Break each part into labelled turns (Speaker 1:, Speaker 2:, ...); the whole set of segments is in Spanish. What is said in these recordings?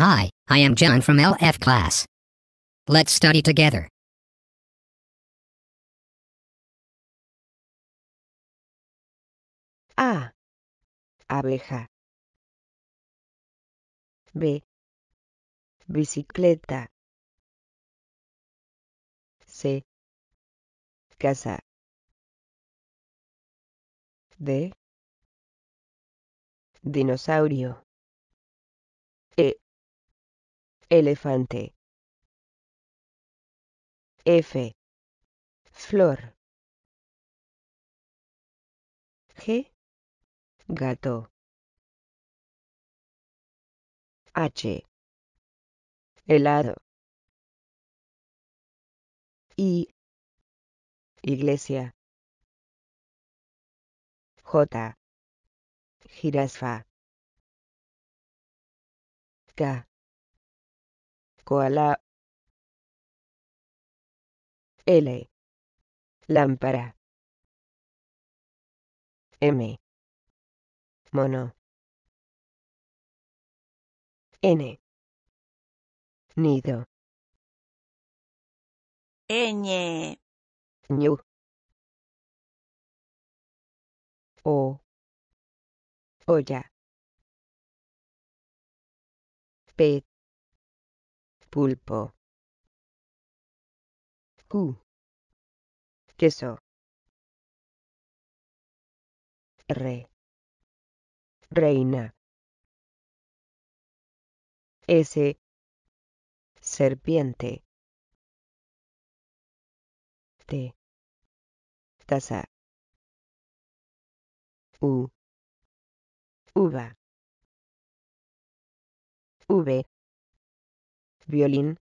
Speaker 1: Hi, I am John from LF class. Let's study together. A. Abeja. B. Bicicleta. C. Casa. D. Dinosaurio. elefante. F. Flor. G. Gato. H. Helado. I. Iglesia. J. Jirafa. K koala L lámpara M mono N nido Ñ ñu O olla P pulpo, Q, queso, R, reina, S, serpiente, T, taza, U, uva, V, violín.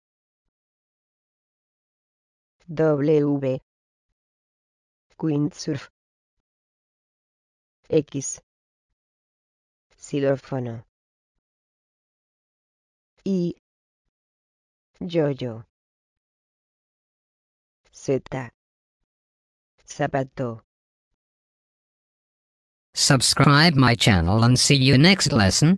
Speaker 1: W. Windsurf. X. Xilófono. Y. Yo-yo. Z. Zapato. Subscribe my channel and see you next lesson.